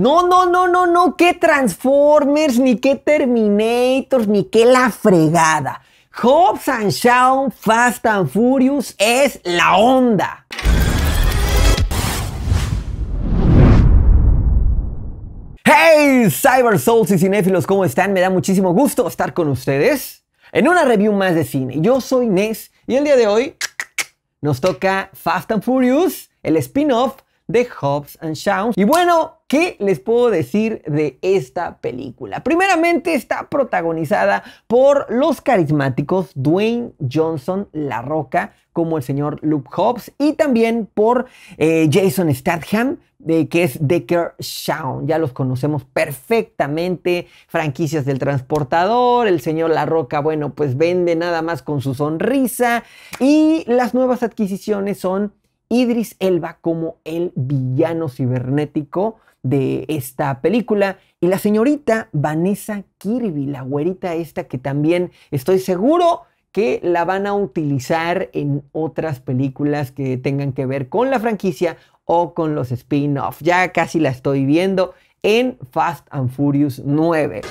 No, no, no, no, no, qué Transformers, ni qué Terminators, ni qué la fregada. Hobbs and Shaw, Fast and Furious es la onda. Hey, Cyber Souls y cinéfilos, ¿cómo están? Me da muchísimo gusto estar con ustedes en una review más de cine. Yo soy Nes y el día de hoy nos toca Fast and Furious, el spin-off de Hobbs and Shaw. Y bueno, ¿qué les puedo decir de esta película? Primeramente está protagonizada por los carismáticos Dwayne Johnson, La Roca, como el señor Luke Hobbs, y también por eh, Jason Statham, de, que es Decker Shawn. Ya los conocemos perfectamente. Franquicias del transportador, el señor La Roca, bueno, pues vende nada más con su sonrisa. Y las nuevas adquisiciones son Idris Elba como el villano cibernético de esta película y la señorita Vanessa Kirby, la güerita esta que también estoy seguro que la van a utilizar en otras películas que tengan que ver con la franquicia o con los spin offs Ya casi la estoy viendo en Fast and Furious 9.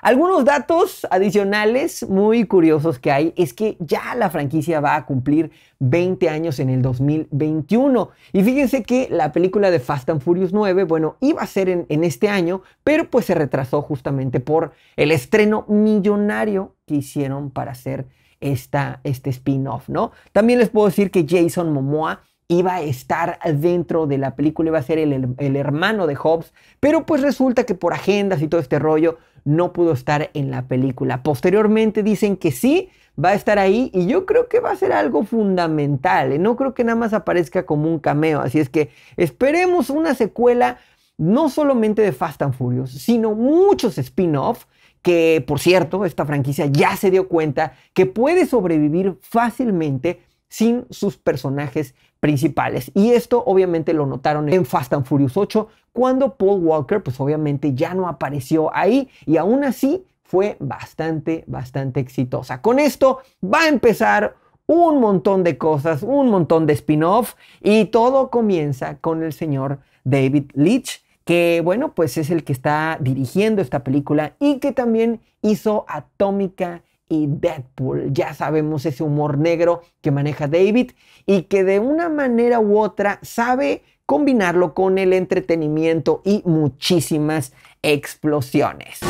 Algunos datos adicionales muy curiosos que hay es que ya la franquicia va a cumplir 20 años en el 2021. Y fíjense que la película de Fast and Furious 9, bueno, iba a ser en, este año, pero pues se retrasó justamente por el estreno millonario que hicieron para hacer esta, este spin-off, ¿no? También les puedo decir que Jason Momoa iba a estar dentro de la película, iba a ser el, hermano de Hobbes, pero pues resulta que por agendas y todo este rollo no pudo estar en la película. Posteriormente dicen que sí, va a estar ahí y yo creo que va a ser algo fundamental, ¿eh? no creo que nada más aparezca como un cameo, así es que esperemos una secuela no solamente de Fast and Furious, sino muchos spin offs que por cierto, esta franquicia ya se dio cuenta que puede sobrevivir fácilmente sin sus personajes principales. Y esto obviamente lo notaron en Fast and Furious 8, cuando Paul Walker pues obviamente ya no apareció ahí y aún así fue bastante, bastante exitosa. Con esto va a empezar un montón de cosas, un montón de spin-off y todo comienza con el señor David Leitch, que bueno, pues es el que está dirigiendo esta película y que también hizo Atómica y Deadpool. Ya sabemos ese humor negro que maneja David y que de una manera u otra sabe combinarlo con el entretenimiento y muchísimas explosiones.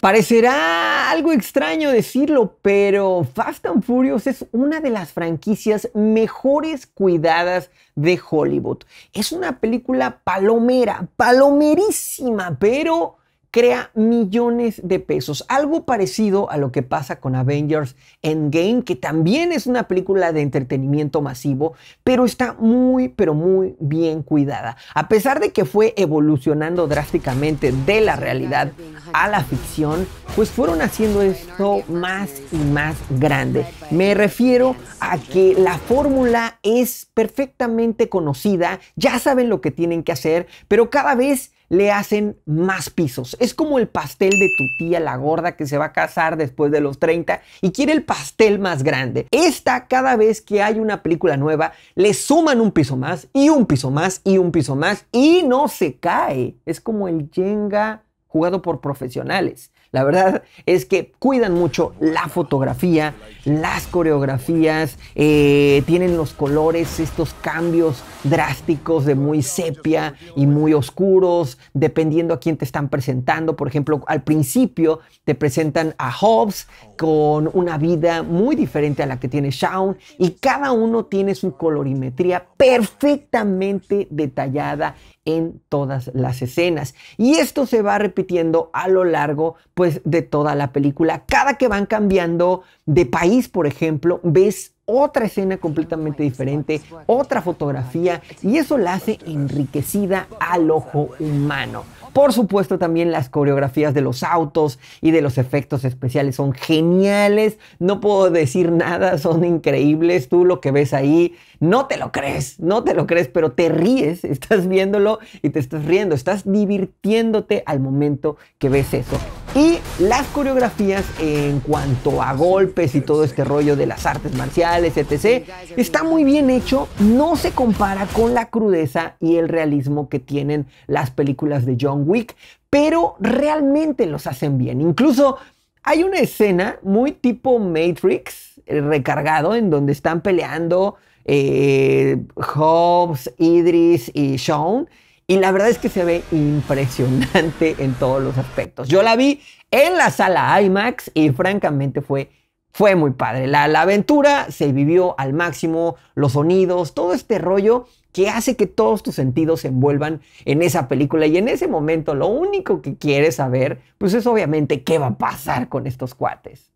Parecerá algo extraño decirlo, pero Fast and Furious es una de las franquicias mejores cuidadas de Hollywood. Es una película palomera, palomerísima, pero crea millones de pesos. Algo parecido a lo que pasa con Avengers Endgame, que también es una película de entretenimiento masivo, pero está muy, pero muy bien cuidada. A pesar de que fue evolucionando drásticamente de la realidad a la ficción, pues fueron haciendo esto más y más grande. Me refiero a que la fórmula es perfectamente conocida, ya saben lo que tienen que hacer, pero cada vez le hacen más pisos. Es como el pastel de tu tía, la gorda, que se va a casar después de los 30 y quiere el pastel más grande. Esta, cada vez que hay una película nueva, le suman un piso más y un piso más y un piso más y no se cae. Es como el Jenga jugado por profesionales. La verdad es que cuidan mucho la fotografía, las coreografías, eh, tienen los colores, estos cambios drásticos de muy sepia y muy oscuros, dependiendo a quién te están presentando. Por ejemplo, al principio te presentan a Hobbes con una vida muy diferente a la que tiene Shawn y cada uno tiene su colorimetría perfectamente detallada en todas las escenas. Y esto se va repitiendo a lo largo pues, de toda la película. Cada que van cambiando de país, por ejemplo, ves otra escena completamente diferente, otra fotografía, y eso la hace enriquecida al ojo humano. Por supuesto también las coreografías de los autos y de los efectos especiales son geniales. No puedo decir nada, son increíbles. Tú lo que ves ahí, no te lo crees, no te lo crees, pero te ríes, estás viéndolo y te estás riendo, estás divirtiéndote al momento que ves eso. Y las coreografías en cuanto a golpes y todo este rollo de las artes marciales, etc., está muy bien hecho, no se compara con la crudeza y el realismo que tienen las películas de John Wick, pero realmente los hacen bien. Incluso hay una escena muy tipo Matrix, eh, recargado, en donde están peleando eh, Hobbes, Idris y Sean y la verdad es que se ve impresionante en todos los aspectos. Yo la vi en la sala IMAX y francamente fue fue muy padre. La, aventura se vivió al máximo, los sonidos, todo este rollo que hace que todos tus sentidos se envuelvan en esa película y en ese momento lo único que quieres saber, pues es obviamente qué va a pasar con estos cuates.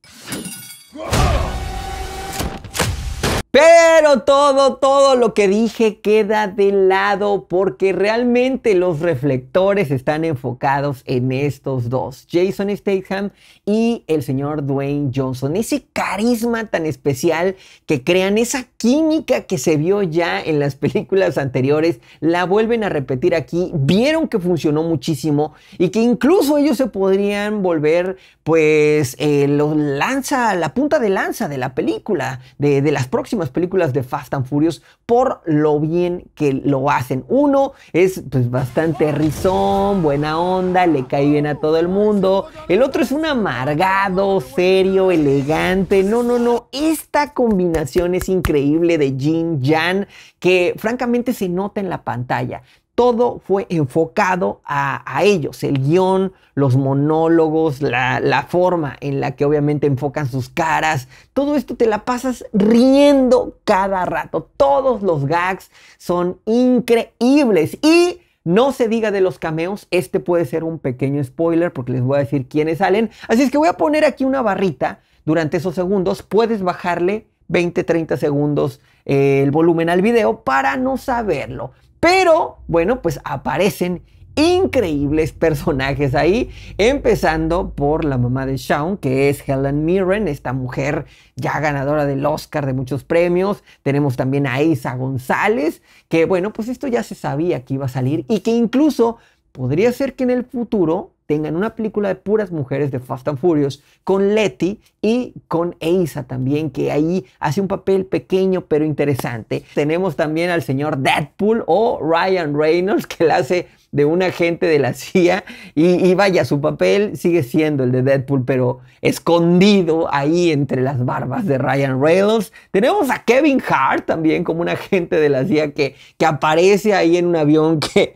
Pero todo, todo lo que dije queda de lado porque realmente los reflectores están enfocados en estos dos, Jason Statham y el señor Dwayne Johnson. Ese carisma tan especial que crean, esa química que se vio ya en las películas anteriores, la vuelven a repetir aquí, vieron que funcionó muchísimo y que incluso ellos se podrían volver pues eh, los lanza, la punta de lanza de la película, de las próximas las películas de Fast and Furious por lo bien que lo hacen. Uno es pues, bastante rizón, buena onda, le cae bien a todo el mundo. El otro es un amargado, serio, elegante. No, no, no. Esta combinación es increíble de Jin Jan que francamente se nota en la pantalla todo fue enfocado a, ellos, el guión, los monólogos, la, forma en la que obviamente enfocan sus caras, todo esto te la pasas riendo cada rato, todos los gags son increíbles y no se diga de los cameos, este puede ser un pequeño spoiler porque les voy a decir quiénes salen, así es que voy a poner aquí una barrita durante esos segundos, puedes bajarle 20, 30 segundos eh, el volumen al video para no saberlo. Pero, bueno, pues aparecen increíbles personajes ahí, empezando por la mamá de Shawn, que es Helen Mirren, esta mujer ya ganadora del Oscar de muchos premios. Tenemos también a Isa González, que bueno, pues esto ya se sabía que iba a salir y que incluso podría ser que en el futuro tengan una película de puras mujeres de Fast and Furious con Letty y con Eisa también, que ahí hace un papel pequeño pero interesante. Tenemos también al señor Deadpool o Ryan Reynolds, que la hace de un agente de la CIA y, vaya, su papel sigue siendo el de Deadpool, pero escondido ahí entre las barbas de Ryan Reynolds. Tenemos a Kevin Hart también como un agente de la CIA que, que aparece ahí en un avión que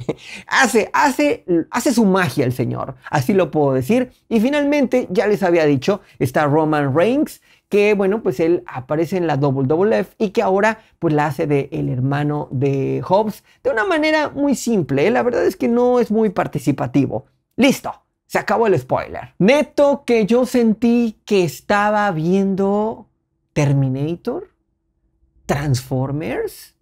hace, hace, hace su magia el señor, así lo puedo decir. Y finalmente, ya les había dicho, está Roman Reigns que bueno, pues él aparece en la Double Double F y que ahora pues la hace de el hermano de Hobbes de una manera muy simple, ¿eh? la verdad es que no es muy participativo. Listo, se acabó el spoiler. Neto que yo sentí que estaba viendo Terminator, Transformers,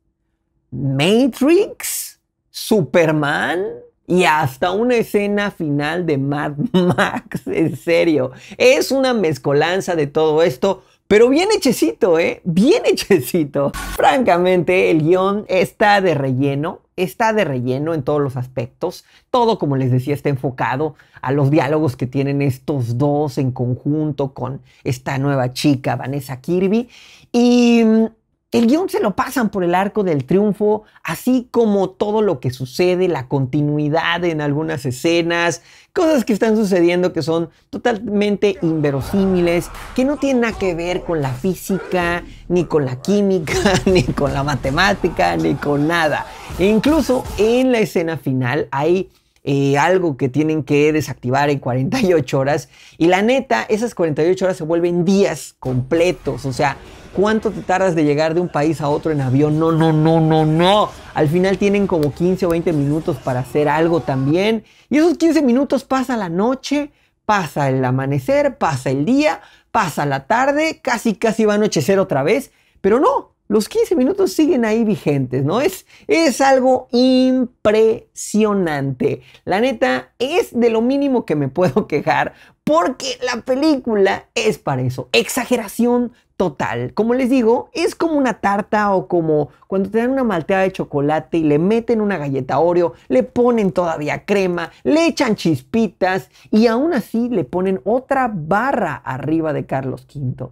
Matrix, Superman, y hasta una escena final de Mad Max, en serio. Es una mezcolanza de todo esto, pero bien hechecito, ¿eh? Bien hechecito. Francamente, el guión está de relleno, está de relleno en todos los aspectos. Todo, como les decía, está enfocado a los diálogos que tienen estos dos en conjunto con esta nueva chica, Vanessa Kirby. Y mm, el guión se lo pasan por el arco del triunfo, así como todo lo que sucede, la continuidad en algunas escenas, cosas que están sucediendo que son totalmente inverosímiles, que no tienen nada que ver con la física, ni con la química, ni con la matemática, ni con nada. E incluso en la escena final hay eh, algo que tienen que desactivar en 48 horas. Y la neta, esas 48 horas se vuelven días completos. O sea, ¿cuánto te tardas de llegar de un país a otro en avión? No, no, no, no, no. Al final tienen como 15 o 20 minutos para hacer algo también. Y esos 15 minutos pasa la noche, pasa el amanecer, pasa el día, pasa la tarde, casi, casi va a anochecer otra vez. Pero no, los 15 minutos siguen ahí vigentes, ¿no? Es, es algo impresionante. La neta, es de lo mínimo que me puedo quejar porque la película es para eso. Exageración total. Como les digo, es como una tarta o como cuando te dan una malteada de chocolate y le meten una galleta Oreo, le ponen todavía crema, le echan chispitas y aún así le ponen otra barra arriba de Carlos V.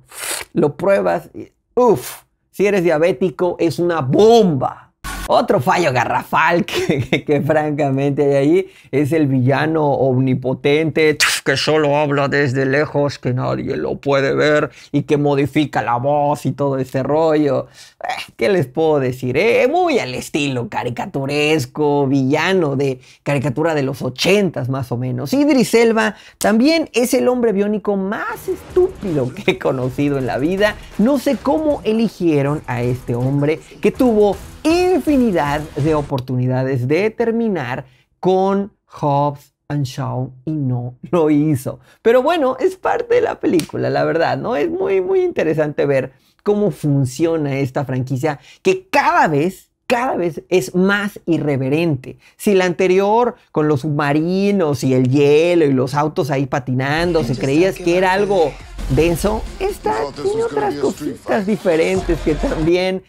Lo pruebas, ¡Uf! Si eres diabético, es una bomba. Otro fallo garrafal que, francamente hay ahí es el villano omnipotente que solo habla desde lejos, que nadie lo puede ver y que modifica la voz y todo ese rollo. Eh, ¿Qué les puedo decir? Eh? Eh, muy al estilo caricaturesco, villano de caricatura de los ochentas más o menos. Idris Elba también es el hombre biónico más estúpido que he conocido en la vida. No sé cómo eligieron a este hombre que tuvo infinidad de oportunidades de terminar con Hobbs and Shaw y no lo hizo. Pero bueno, es parte de la película, la verdad, ¿no? Es muy, muy interesante ver cómo funciona esta franquicia que cada vez cada vez es más irreverente. Si la anterior, con los submarinos y el hielo y los autos ahí patinando, se creías que era algo denso, esta tiene otras cositas diferentes que también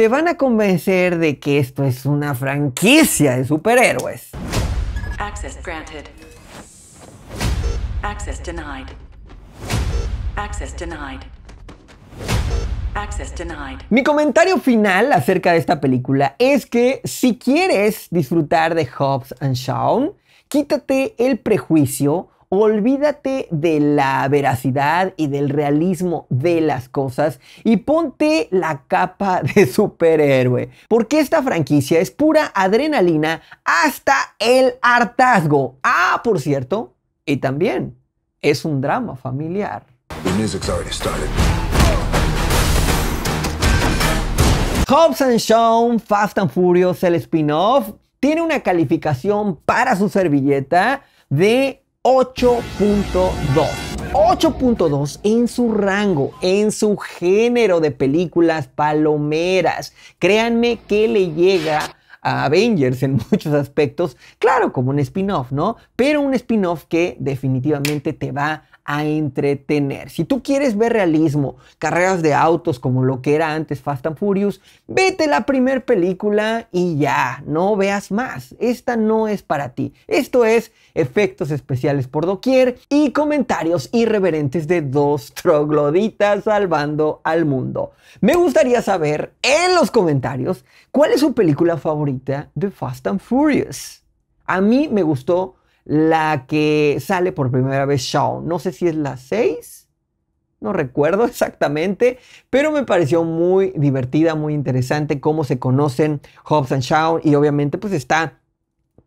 te van a convencer de que esto es una franquicia de superhéroes. Mi comentario final acerca de esta película es que si quieres disfrutar de Hobbs and Shawn, quítate el prejuicio olvídate de la veracidad y del realismo de las cosas y ponte la capa de superhéroe, porque esta franquicia es pura adrenalina hasta el hartazgo. Ah, por cierto, y también es un drama familiar. Hobbs and Fast and Furious, el spin-off, tiene una calificación para su servilleta de 8.2. 8.2 en su rango, en su género de películas palomeras. Créanme que le llega a Avengers en muchos aspectos, claro, como un spin-off, ¿no? Pero un spin-off que definitivamente te va a entretener. Si tú quieres ver realismo, carreras de autos como lo que era antes Fast and Furious, vete la primer película y ya, no veas más. Esta no es para ti. Esto es efectos especiales por doquier y comentarios irreverentes de dos trogloditas salvando al mundo. Me gustaría saber en los comentarios cuál es su película favorita de Fast and Furious. A mí me gustó la que sale por primera vez Shawn. No sé si es la 6, no recuerdo exactamente, pero me pareció muy divertida, muy interesante cómo se conocen Hobbs and Shawn y obviamente pues está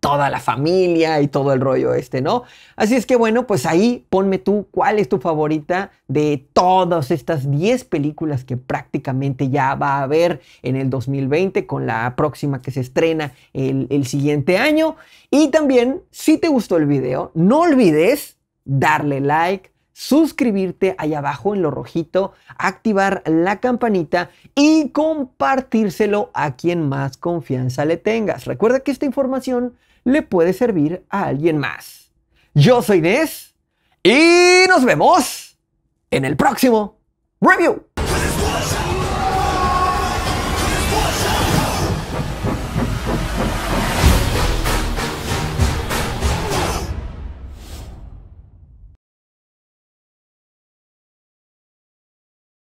toda la familia y todo el rollo este, ¿no? Así es que bueno, pues ahí ponme tú cuál es tu favorita de todas estas 10 películas que prácticamente ya va a haber en el 2020 con la próxima que se estrena el, siguiente año. Y también, si te gustó el video, no olvides darle like suscribirte ahí abajo en lo rojito, activar la campanita y compartírselo a quien más confianza le tengas. Recuerda que esta información le puede servir a alguien más. Yo soy Inés y nos vemos en el próximo review.